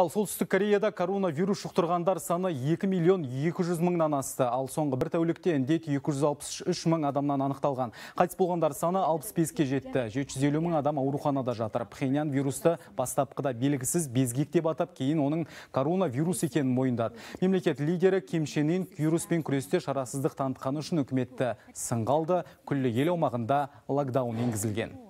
Ал солтүстік Кореяда коронавирус жұқтырғандар саны 2 миллион 200 мыңнан асты. Ал соңғы бір тәулікте індет 263 мың адамнан анықталған. Қайтыс болғандар саны 65-ке жетті. 750 мың адам ауруханада жатыр. Пхенян вирусты бастапқыда белгісіз безгек деп атап, кейін оның коронавирус екенін мойындады. Мемлекет лидері Ким Чен Ын вируспен күресте шарасыздық танытқаны үшін үкіметті сынға алды. Күллі ел аумағында локдаун енгізілген.